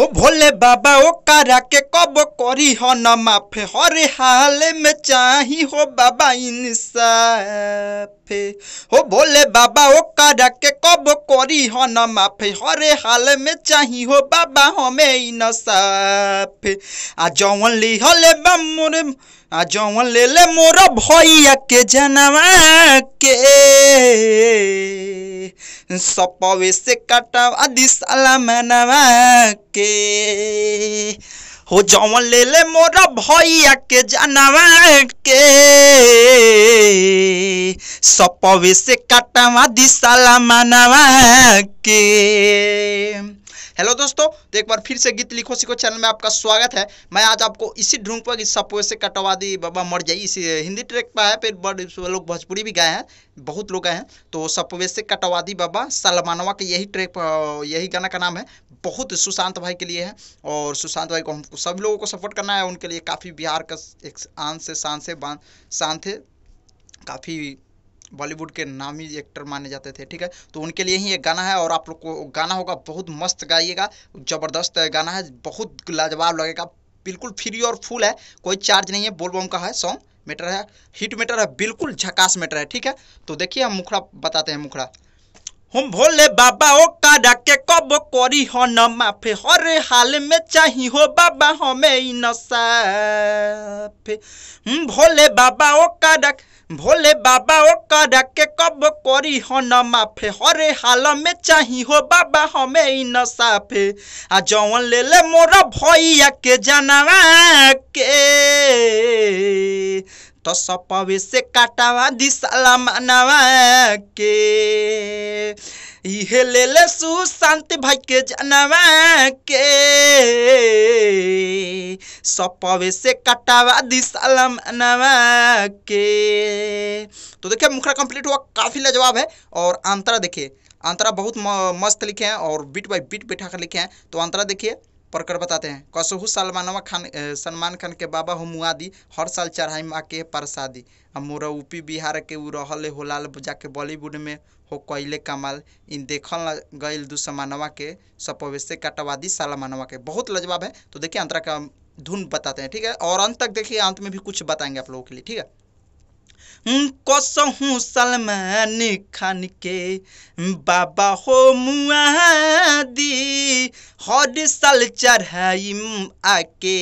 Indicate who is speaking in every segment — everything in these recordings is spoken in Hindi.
Speaker 1: हो भोले बाबा ओ कारा के कब करी हो न माफे हर हाल में चाही हो बाबा इंसाफे हो भोले बाबा ओ कारा के कब करी हो न माफे हर हाल में चाही हो बाबा हमें इंसाफे आ जौन ली हले बमुर आ जौन ले ले मोरा भैया के जनवा के सपवे से कटा आदि सला मनवा के हो जवन ले ले मोरा भैया के जानवा के सपवे से काटवा दिशाला मानवा के हेलो दोस्तों तो एक बार फिर से गीत लिखो सीखो चैनल में आपका स्वागत है मैं आज आपको इसी ढूंढ पर सपो से कटवा दी बाबा मर जाइए इसी हिंदी ट्रैक पर है फिर बड़े लोग भोजपुरी भी गाए हैं बहुत लोग गए हैं तो सपोवे से कटवा दी बाबा सलमानवा के यही ट्रैक यही गाना का नाम है बहुत सुशांत भाई के लिए है और सुशांत भाई को हमको सब लोगों को सपोर्ट करना है उनके लिए काफ़ी बिहार का एक आन से शान से बान शांत काफ़ी बॉलीवुड के नामी एक्टर माने जाते थे ठीक है तो उनके लिए ही एक गाना है और आप लोग को गाना होगा बहुत मस्त गाइएगा ज़बरदस्त गाना है बहुत लाजवाब लगेगा बिल्कुल फ्री और फुल है कोई चार्ज नहीं है बोलबम का है सॉन्ग मेटर है हिट मेटर है बिल्कुल झकास मेटर है ठीक है तो देखिए हम मुखड़ा बताते हैं मुखड़ा हम भोले बाबा ओ काडा के कब करी हो न माफे हर हाल में चाही हो बाबा हमें इ नसाफे हम भोले बाबा ओ काडा भोले बाबा ओ काडा के कब करी हो न माफे हर हाल में चाही हो बाबा हमें इ नसाफे आ जवन ले ले मोर भैया के जानवा के तो सपवे से काटावा दिशा मानवा के इहे ले ले सुशांत भाई के जनवा के सपवे से काटावा दिशा मानवा के तो देखिए मुखड़ा कंप्लीट हुआ काफ़ी लाजवाब है और आंतरा देखिए आंतरा बहुत मस्त लिखे हैं और बिट बाई बिट बैठा कर लिखे हैं तो आंतरा देखिए पढ़कर बताते हैं कसहु सलमानवा खान सलमान खान के बाबा हो मुआदी हर साल चढ़ाई माँ के परसादी मोर यूपी बिहार के उ रहल होलाल जाके बॉलीवुड में हो कैले कमाल इन देखल गईल दुसमानवा के सपवेश कटवादी सलमानवा के बहुत लजवाब है तो देखिए अंतरा का धुन बताते हैं ठीक है और अंत तक देखिए अंत में भी कुछ बताएंगे आप लोगों के लिए ठीक है कसहु सलमान खान के बाबा हो मुआ दी हर साल चढ़ाई आके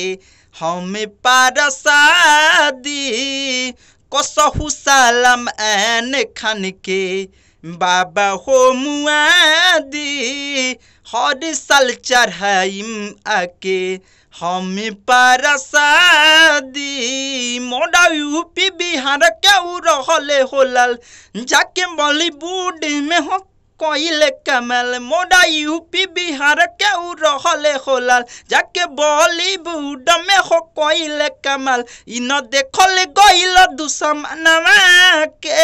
Speaker 1: हमें पारा शादी कसहु सलमान खान के बाबा हो मुआ दी হৰিচাল চাৰহাইম আকে হমি পাৰাচাদী মডায়ু পিবি হাৰ কেউ ৰহলে হলাল জাকে বলিউডে মেহ কইলে কামাল মডায়ু পিবি হাৰ কেউ ৰহলে হলাল জাকে বলিউড মেহ কইলে কামাল ইন দেখলে গইল দুচমানামাকে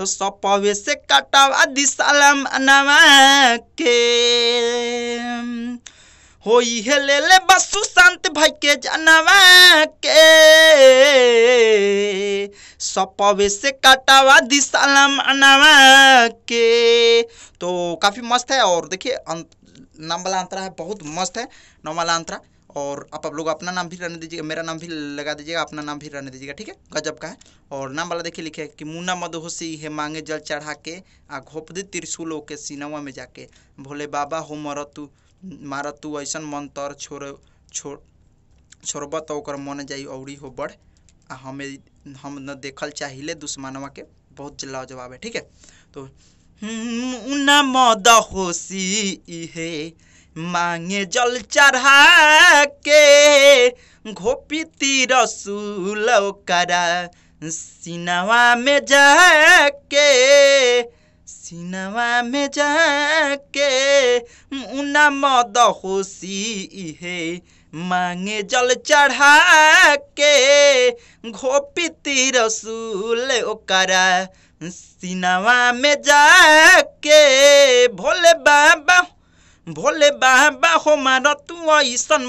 Speaker 1: तो सपवे से कटवा दिसलम अनवा के हो हे ले ले बसु शांत भाई के जनवा के सपवे से कटावा दिसलम अनवा के तो काफ़ी मस्त है और देखिए नंबला अंतरा है बहुत मस्त है नौमला अंतरा और आप आप लोग अपना नाम भी रहने दीजिएगा मेरा नाम भी लगा दीजिएगा अपना नाम भी रहने दीजिएगा ठीक है गजब का है और नाम वाला देखिए लिखे कि मुन्ना मधोसी हे मांगे जल चढ़ा के आ घोपदी त्रिशूलों के सिनेमा में जाके भोले बाबा हो मरतु मारतु ऐसन मन तर छोड़ छोड़ छोड़ब तो ओकर मन जाई औरी हो बढ़ आ हमें हम न देखल चाहिले दुश्मनवा के बहुत लाजवाब है ठीक है तो हम्म, मुन्ना मदहोसी हे मांगे जल चढ़ा के घोपीती रसूल करा सिनवा में जाके सिनवा में जाके मुना मद होशी है मांगे जल चढ़ा के घोपीती रसूल करा सिनवा में जाके भोले बाबा भोले बाबा हो मार तु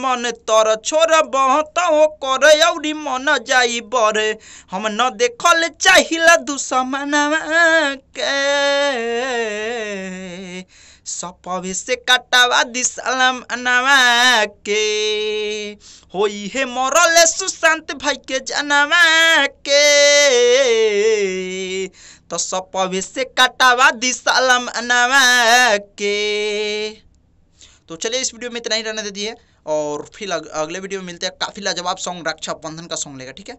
Speaker 1: मन तर छोर बहत हो कर औरी मन जाई बरे हम न देखल चाहिला दुसमना के सपवे से काटावा दिसलम अनवा के होई हे मरल सुशांत भाई के जनावा के तो सपवे से काटावा दिसलम अनवा के तो चलिए इस वीडियो में इतना ही रहने दे दिए और फिर अगले वीडियो में मिलते हैं काफ़ी लाजवाब सॉन्ग रक्षा बंधन का सॉन्ग लेगा ठीक है